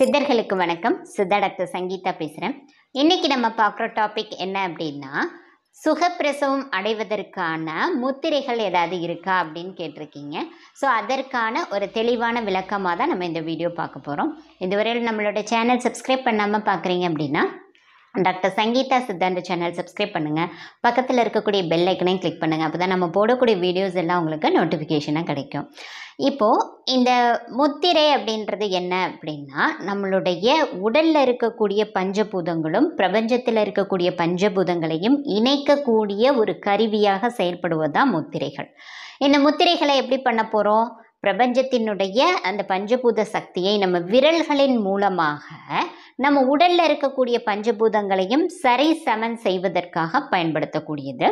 சித்தர்களுக்கு வணக்கம் சித்தடத்து சங்கீதா பேசுகிறேன் இன்றைக்கி நம்ம பார்க்குற டாபிக் என்ன அப்படின்னா சுகப்பிரசவம் அடைவதற்கான முத்திரைகள் ஏதாவது இருக்கா அப்படின்னு கேட்டிருக்கீங்க ஸோ அதற்கான ஒரு தெளிவான விளக்கமாக தான் நம்ம இந்த வீடியோ பார்க்க போகிறோம் இதுவரையில் நம்மளோட சேனல் சப்ஸ்கிரைப் பண்ணாமல் பார்க்குறீங்க அப்படின்னா doctor Sangeetha Siddhanta channel subscribe பண்ணுங்கள் பக்கத்தில் இருக்கக்கூடிய பெல் ஐக்கனையும் கிளிக் பண்ணுங்கள் அப்போ தான் நம்ம போடக்கூடிய வீடியோஸ் எல்லாம் உங்களுக்கு நோட்டிஃபிகேஷனாக கிடைக்கும் இப்போது இந்த முத்திரை அப்படின்றது என்ன அப்படின்னா நம்மளுடைய உடலில் இருக்கக்கூடிய பஞ்சபூதங்களும் பிரபஞ்சத்தில் இருக்கக்கூடிய பஞ்சபூதங்களையும் இணைக்கக்கூடிய ஒரு கருவியாக செயல்படுவதுதான் முத்திரைகள் இந்த முத்திரைகளை எப்படி பண்ண போகிறோம் பிரபஞ்சத்தினுடைய அந்த பஞ்சபூத சக்தியை நம்ம விரல்களின் மூலமாக நம்ம உடலில் இருக்கக்கூடிய பஞ்சபூதங்களையும் சரி சமன் செய்வதற்காக பயன்படுத்தக்கூடியது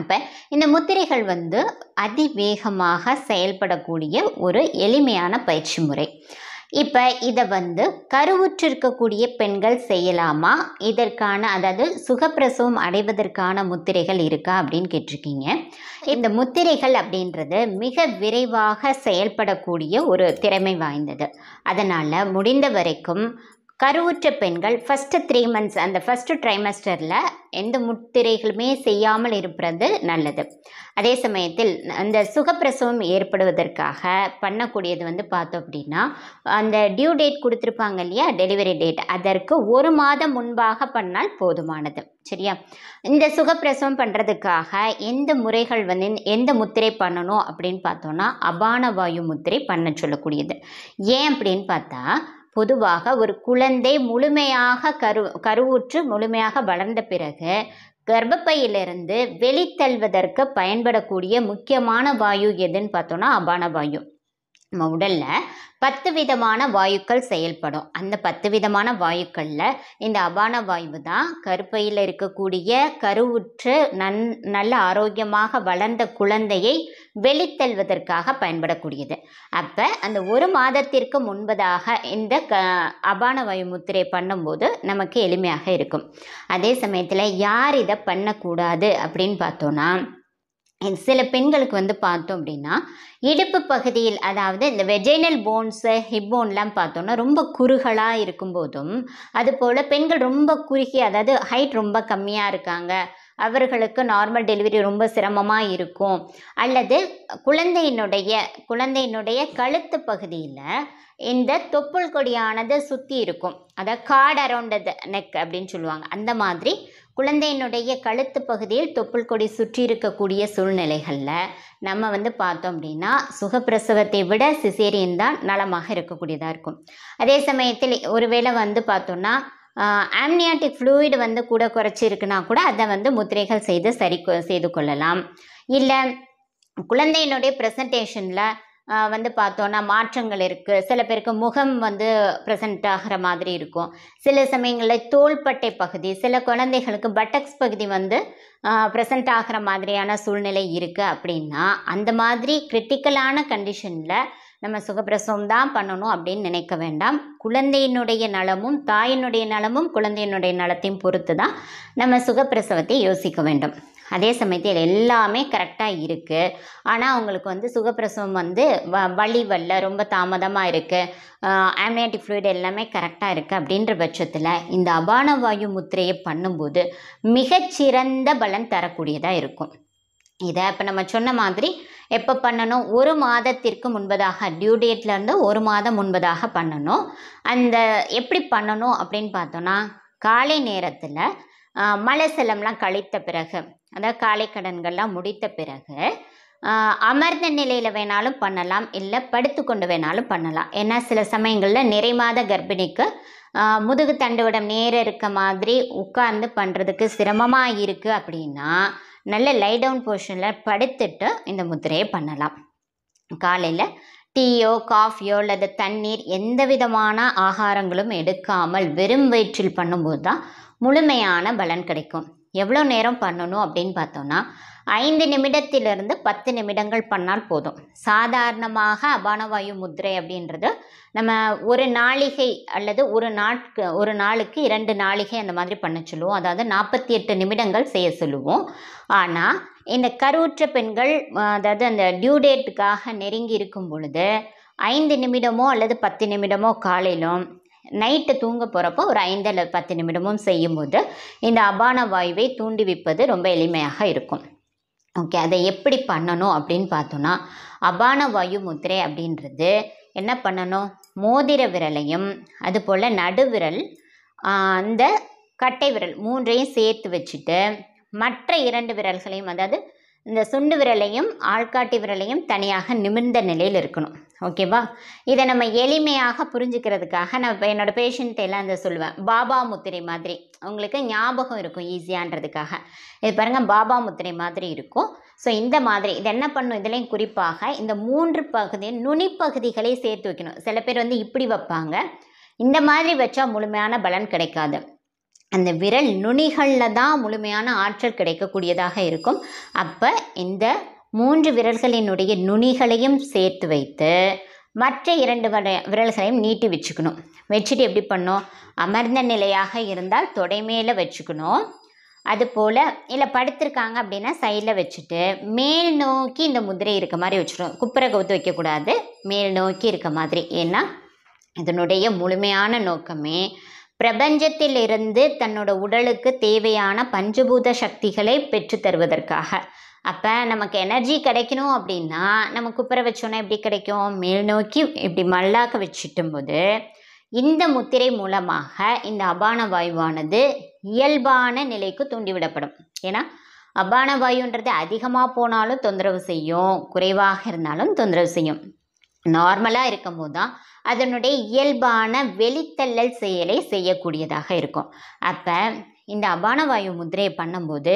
அப்போ இந்த முத்திரைகள் வந்து அதிவேகமாக செயல்படக்கூடிய ஒரு எளிமையான பயிற்சி முறை இப்போ இதை வந்து கருவுற்றிருக்கக்கூடிய பெண்கள் செய்யலாமா இதற்கான அதாவது சுகப்பிரசவம் அடைவதற்கான முத்திரைகள் இருக்கா அப்படின்னு கேட்டிருக்கீங்க இந்த முத்திரைகள் அப்படின்றது மிக விரைவாக செயல்படக்கூடிய ஒரு திறமை வாய்ந்தது அதனால் முடிந்த வரைக்கும் கருவுற்ற பெண்கள் ஃபஸ்ட்டு த்ரீ மந்த்ஸ் அந்த ஃபஸ்ட்டு ட்ரைமஸ்டரில் எந்த முத்திரைகளுமே செய்யாமல் இருப்பது நல்லது அதே சமயத்தில் அந்த சுகப்பிரசவம் ஏற்படுவதற்காக பண்ணக்கூடியது வந்து பார்த்தோம் அப்படின்னா அந்த டியூ டேட் கொடுத்துருப்பாங்க இல்லையா டெலிவரி டேட் அதற்கு ஒரு மாதம் முன்பாக பண்ணால் போதுமானது சரியா இந்த சுகப்பிரசவம் பண்ணுறதுக்காக எந்த முறைகள் வந்து எந்த முத்திரை பண்ணணும் அப்படின்னு பார்த்தோன்னா அபான வாயு முத்திரை பண்ண சொல்லக்கூடியது ஏன் அப்படின்னு பார்த்தா பொதுவாக ஒரு குழந்தை முழுமையாக கரு கருவுற்று முழுமையாக வளர்ந்த பிறகு கர்ப்பப்பையிலிருந்து வெளித்தல்வதற்கு பயன்படக்கூடிய முக்கியமான வாயு எதுன்னு பார்த்தோன்னா அபான வாயு நம்ம உடலில் பத்து விதமான வாயுக்கள் செயல்படும் அந்த பத்து விதமான வாயுக்களில் இந்த அபான வாயு தான் கருப்பையில் இருக்கக்கூடிய கருவுற்று நன் நல்ல ஆரோக்கியமாக வளர்ந்த குழந்தையை வெளித்தெல்வதற்காக பயன்படக்கூடியது அப்போ அந்த ஒரு மாதத்திற்கு முன்பதாக இந்த க அபான வாயு முத்திரை பண்ணும்போது நமக்கு எளிமையாக இருக்கும் அதே சமயத்தில் யார் இதை பண்ணக்கூடாது அப்படின்னு பார்த்தோன்னா சில பெண்களுக்கு வந்து பார்த்தோம் அப்படின்னா இடுப்பு பகுதியில் அதாவது இந்த வெஜைனல் போன்ஸு ஹிப் போன்லாம் ரொம்ப குறுகலாக இருக்கும்போதும் அதுபோல் பெண்கள் ரொம்ப குறுகி அதாவது ஹைட் ரொம்ப கம்மியாக இருக்காங்க அவர்களுக்கு நார்மல் டெலிவரி ரொம்ப சிரமமாக இருக்கும் அல்லது குழந்தையினுடைய குழந்தையினுடைய கழுத்து பகுதியில் இந்த தொப்புள் கொடியானது சுற்றி இருக்கும் அதாவது கார்டு அரௌண்ட் நெக் அப்படின்னு சொல்லுவாங்க அந்த மாதிரி குழந்தையினுடைய கழுத்து பகுதியில் தொப்புள் கொடி சுற்றி இருக்கக்கூடிய சூழ்நிலைகளில் நம்ம வந்து பார்த்தோம் அப்படின்னா சுகப்பிரசவத்தை விட சிசேரியன் தான் நலமாக இருக்கக்கூடியதாக இருக்கும் அதே சமயத்தில் ஒருவேளை வந்து பார்த்தோன்னா ஆம்னியாட்டிக் ஃப்ளூயிடு வந்து கூட குறைச்சிருக்குன்னா கூட அதை வந்து முத்திரைகள் செய்து சரி செய்து கொள்ளலாம் இல்லை குழந்தையினுடைய ப்ரெசன்டேஷனில் வந்து பார்த்தோன்னா மாற்றங்கள் இருக்குது சில பேருக்கு முகம் வந்து ப்ரெசன்ட் ஆகிற மாதிரி இருக்கும் சில சமயங்களில் தோள்பட்டை பகுதி சில குழந்தைகளுக்கு பட்டக்ஸ் பகுதி வந்து ப்ரெசன்ட் ஆகிற மாதிரியான சூழ்நிலை இருக்குது அப்படின்னா அந்த மாதிரி கிரிட்டிக்கலான கண்டிஷனில் நம்ம சுகப்பிரசவம் தான் பண்ணணும் அப்படின்னு நினைக்க வேண்டாம் குழந்தையினுடைய நலமும் தாயினுடைய நலமும் குழந்தையினுடைய நலத்தையும் பொறுத்து தான் நம்ம சுகப்பிரசவத்தை யோசிக்க வேண்டும் அதே சமயத்தில் எல்லாமே கரெக்டாக இருக்குது ஆனால் அவங்களுக்கு வந்து சுகப்பிரசவம் வந்து வ வலி வரல ரொம்ப தாமதமாக இருக்குது ஆம்னியாட்டிக் ஃப்ளூயிட் எல்லாமே கரெக்டாக இருக்குது அப்படின்ற பட்சத்தில் இந்த அபான வாயு முத்திரையை பண்ணும்போது மிகச்சிறந்த பலன் தரக்கூடியதாக இருக்கும் இதை இப்போ நம்ம சொன்ன மாதிரி எப்போ பண்ணணும் ஒரு மாதத்திற்கு முன்பதாக டியூ டேட்லேருந்து ஒரு மாதம் முன்பதாக பண்ணணும் அந்த எப்படி பண்ணணும் அப்படின்னு பார்த்தோன்னா காலை நேரத்தில் மலை செல்லம்லாம் கழித்த பிறகு அதாவது காலை கடன்கள்லாம் முடித்த பிறகு அமர்ந்த நிலையில் வேணாலும் பண்ணலாம் இல்லை படுத்துக்கொண்டு வேணாலும் பண்ணலாம் ஏன்னா சில சமயங்களில் நிறைமாத கர்ப்பிணிக்கு முதுகு தண்டுவிடம் நேர இருக்க மாதிரி உட்கார்ந்து பண்ணுறதுக்கு சிரமமாக இருக்குது அப்படின்னா நல்ல லைடவுன் போர்ஷனில் படுத்துட்டு இந்த முத்திரையை பண்ணலாம் காலையில் டீயோ காஃபியோ அல்லது தண்ணீர் எந்த விதமான ஆகாரங்களும் எடுக்காமல் வெறும் வயிற்றில் பண்ணும்போது தான் முழுமையான பலன் கிடைக்கும் எவ்வளோ நேரம் பண்ணணும் அப்படின்னு பார்த்தோன்னா ஐந்து நிமிடத்திலிருந்து பத்து நிமிடங்கள் பண்ணால் போதும் சாதாரணமாக அபானவாயு முத்திரை அப்படின்றது நம்ம ஒரு நாளிகை அல்லது ஒரு நாட்கு ஒரு நாளுக்கு இரண்டு நாளிகை அந்த மாதிரி பண்ண சொல்லுவோம் அதாவது நாற்பத்தி எட்டு நிமிடங்கள் செய்ய சொல்லுவோம் ஆனால் இந்த கருவுற்ற பெண்கள் அதாவது அந்த டியூ டேட்டுக்காக நெருங்கி இருக்கும் பொழுது ஐந்து நிமிடமோ அல்லது பத்து நிமிடமோ காலையிலும் நைட்டு தூங்க போகிறப்போ ஒரு ஐந்து அல்லது பத்து நிமிடமும் செய்யும்போது இந்த அபான வாயுவை தூண்டிவிப்பது ரொம்ப எளிமையாக இருக்கும் ஓகே அதை எப்படி பண்ணணும் அப்படின்னு பார்த்தோன்னா அபான வாயு முத்திரை அப்படின்றது என்ன பண்ணணும் மோதிர விரலையும் அதுபோல் நடுவிரல் அந்த கட்டை விரல் மூன்றையும் சேர்த்து வச்சுட்டு மற்ற இரண்டு விரல்களையும் அதாவது இந்த சுண்டு விரலையும் ஆள்காட்டி விரலையும் தனியாக நிமிர்ந்த நிலையில் இருக்கணும் ஓகேவா இதை நம்ம எளிமையாக புரிஞ்சுக்கிறதுக்காக நான் இப்போ என்னோடய பேஷண்ட்டு எல்லாம் இதை சொல்லுவேன் பாபா முத்திரை மாதிரி உங்களுக்கு ஞாபகம் இருக்கும் ஈஸியான்றதுக்காக இது பாருங்கள் பாபா முத்திரை மாதிரி இருக்கும் ஸோ இந்த மாதிரி இது என்ன பண்ணும் இதுலேயும் குறிப்பாக இந்த மூன்று பகுதி நுனிப்பகுதிகளை சேர்த்து வைக்கணும் சில பேர் வந்து இப்படி வைப்பாங்க இந்த மாதிரி வச்சா முழுமையான பலன் கிடைக்காது அந்த விரல் நுனிகளில் தான் முழுமையான ஆற்றல் கிடைக்கக்கூடியதாக இருக்கும் அப்போ இந்த மூன்று விரல்களினுடைய நுனிகளையும் சேர்த்து வைத்து மற்ற இரண்டு வட விரல்களையும் நீட்டி வச்சுக்கணும் வச்சுட்டு எப்படி பண்ணும் அமர்ந்த நிலையாக இருந்தால் தொடை மேலே வச்சுக்கணும் அது போல் இல்லை படுத்திருக்காங்க அப்படின்னா சைடில் வச்சுட்டு மேல் நோக்கி இந்த முதிரை இருக்க மாதிரி வச்சுருவோம் குப்புற கவுத்து வைக்கக்கூடாது மேல் நோக்கி இருக்க மாதிரி ஏன்னா இதனுடைய முழுமையான நோக்கமே பிரபஞ்சத்திலிருந்து தன்னோட உடலுக்கு தேவையான பஞ்சபூத சக்திகளை பெற்றுத்தருவதற்காக அப்போ நமக்கு எனர்ஜி கிடைக்கணும் அப்படின்னா நம்ம குப்புற வச்சோன்னா எப்படி கிடைக்கும் மேல் நோக்கி இப்படி மல்லாக்க வச்சுட்டும் போது இந்த முத்திரை மூலமாக இந்த அபான வாயுவானது இயல்பான நிலைக்கு தூண்டிவிடப்படும் ஏன்னா அபான வாயுன்றது அதிகமாக போனாலும் தொந்தரவு செய்யும் குறைவாக இருந்தாலும் தொந்தரவு செய்யும் நார்மலாக இருக்கும்போது தான் அதனுடைய இயல்பான வெளித்தள்ளல் செயலை செய்யக்கூடியதாக இருக்கும் அப்போ இந்த அபான வாயு முதிரையை பண்ணும்போது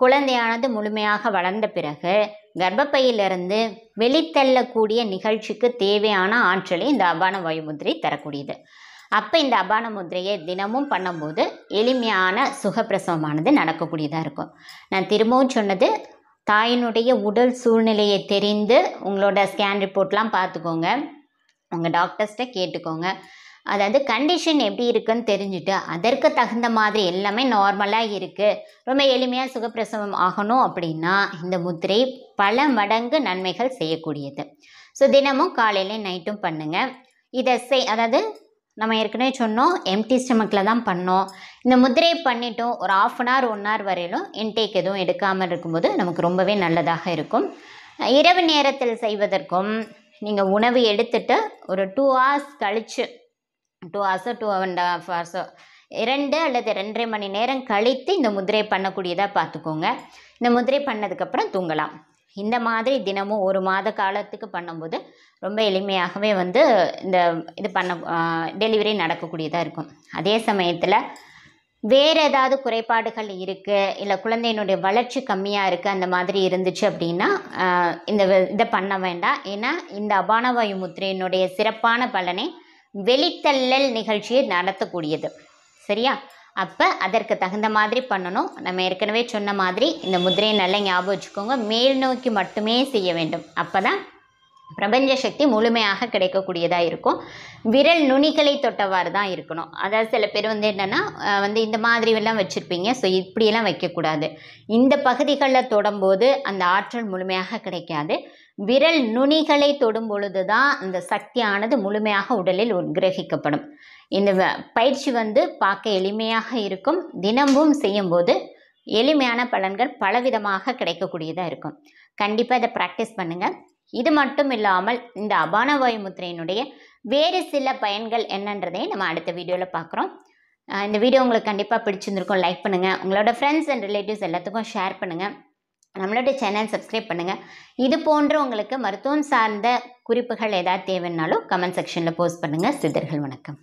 குழந்தையானது முழுமையாக வளர்ந்த பிறகு கர்ப்பப்பையிலிருந்து வெளித்தள்ளக்கூடிய நிகழ்ச்சிக்கு தேவையான ஆற்றலை இந்த அபான முதிரை தரக்கூடியது அப்போ இந்த அபான முதிரையை தினமும் பண்ணும்போது எளிமையான சுகப்பிரசவமானது நடக்கக்கூடியதாக இருக்கும் நான் திரும்பவும் சொன்னது தாயினுடைய உடல் சூழ்நிலையை தெரிந்து உங்களோட ஸ்கேன் ரிப்போர்ட்லாம் பார்த்துக்கோங்க உங்கள் டாக்டர்ஸ்கிட்ட கேட்டுக்கோங்க அதாவது கண்டிஷன் எப்படி இருக்குன்னு தெரிஞ்சுட்டு அதற்கு தகுந்த மாதிரி எல்லாமே நார்மலாக இருக்குது ரொம்ப எளிமையாக சுகப்பிரசவம் ஆகணும் அப்படின்னா இந்த முத்திரை பல மடங்கு நன்மைகள் செய்யக்கூடியது ஸோ தினமும் காலையிலையும் நைட்டும் பண்ணுங்கள் இதை செய் அதாவது நம்ம ஏற்கனவே சொன்னோம் எம்டி ஸ்டமக்கில் தான் பண்ணோம் இந்த முதிரை பண்ணிட்டோம் ஒரு half an hour one hour வரையிலும் இன்டேக் எதுவும் எடுக்காமல் இருக்கும்போது நமக்கு ரொம்பவே நல்லதாக இருக்கும் இரவு நேரத்தில் செய்வதற்கும் நீங்கள் உணவு எடுத்துட்டு ஒரு டூ ஹவர்ஸ் கழித்து டூ ஹவர்ஸோ டூ அண்ட் ஹாஃப் ஹவர்ஸோ இரண்டு அல்லது ரெண்டரை மணி நேரம் கழித்து இந்த முதிரை பண்ணக்கூடியதாக பார்த்துக்கோங்க இந்த முதிரை பண்ணதுக்கப்புறம் தூங்கலாம் இந்த மாதிரி தினமும் ஒரு மாத காலத்துக்கு பண்ணும்போது ரொம்ப எளிமையாகவே வந்து இந்த இது பண்ண டெலிவரி நடக்கக்கூடியதாக இருக்கும் அதே சமயத்தில் வேறு ஏதாவது குறைபாடுகள் இருக்குது இல்லை குழந்தையினுடைய வளர்ச்சி கம்மியாக இருக்குது அந்த மாதிரி இருந்துச்சு அப்படின்னா இந்த இதை பண்ண வேண்டாம் ஏன்னா இந்த அபானவாயு முத்திரையினுடைய சிறப்பான பலனை வெளித்தள்ளல் நிகழ்ச்சியை நடத்தக்கூடியது சரியா அப்போ அதற்கு தகுந்த மாதிரி பண்ணணும் நம்ம ஏற்கனவே சொன்ன மாதிரி இந்த முதிரையை நல்லா ஞாபகம் வச்சுக்கோங்க மேல் நோக்கி மட்டுமே செய்ய வேண்டும் அப்போ தான் பிரபஞ்ச சக்தி முழுமையாக கிடைக்கக்கூடியதாக இருக்கும் விரல் நுனிகளை தொட்டவாறு தான் இருக்கணும் அதாவது சில பேர் வந்து என்னென்னா வந்து இந்த மாதிரி எல்லாம் வச்சுருப்பீங்க ஸோ இப்படியெல்லாம் வைக்கக்கூடாது இந்த பகுதிகளில் தொடும்போது அந்த ஆற்றல் முழுமையாக கிடைக்காது விரல் நுனிகளை தொடும் பொழுது தான் இந்த சக்தியானது முழுமையாக உடலில் கிரகிக்கப்படும் இந்த பயிற்சி வந்து பார்க்க எளிமையாக இருக்கும் தினமும் செய்யும்போது எளிமையான பலன்கள் பலவிதமாக கிடைக்கக்கூடியதாக இருக்கும் கண்டிப்பாக இதை ப்ராக்டிஸ் பண்ணுங்கள் இது மட்டும் இல்லாமல் இந்த அபானவாயு முத்திரையினுடைய வேறு சில பயன்கள் என்னன்றதையும் நம்ம அடுத்த வீடியோவில் பார்க்குறோம் இந்த வீடியோ உங்களுக்கு கண்டிப்பாக பிடிச்சிருந்துருக்கோம் லைக் பண்ணுங்கள் உங்களோட ஃப்ரெண்ட்ஸ் அண்ட் ரிலேட்டிவ்ஸ் எல்லாத்துக்கும் ஷேர் பண்ணுங்கள் நம்மளோட சேனல் சப்ஸ்கிரைப் பண்ணுங்கள் இது போன்ற உங்களுக்கு மருத்துவம் சார்ந்த குறிப்புகள் ஏதாவது தேவைன்னாலும் கமெண்ட் செக்ஷனில் போஸ்ட் பண்ணுங்கள் சித்தர்கள் வணக்கம்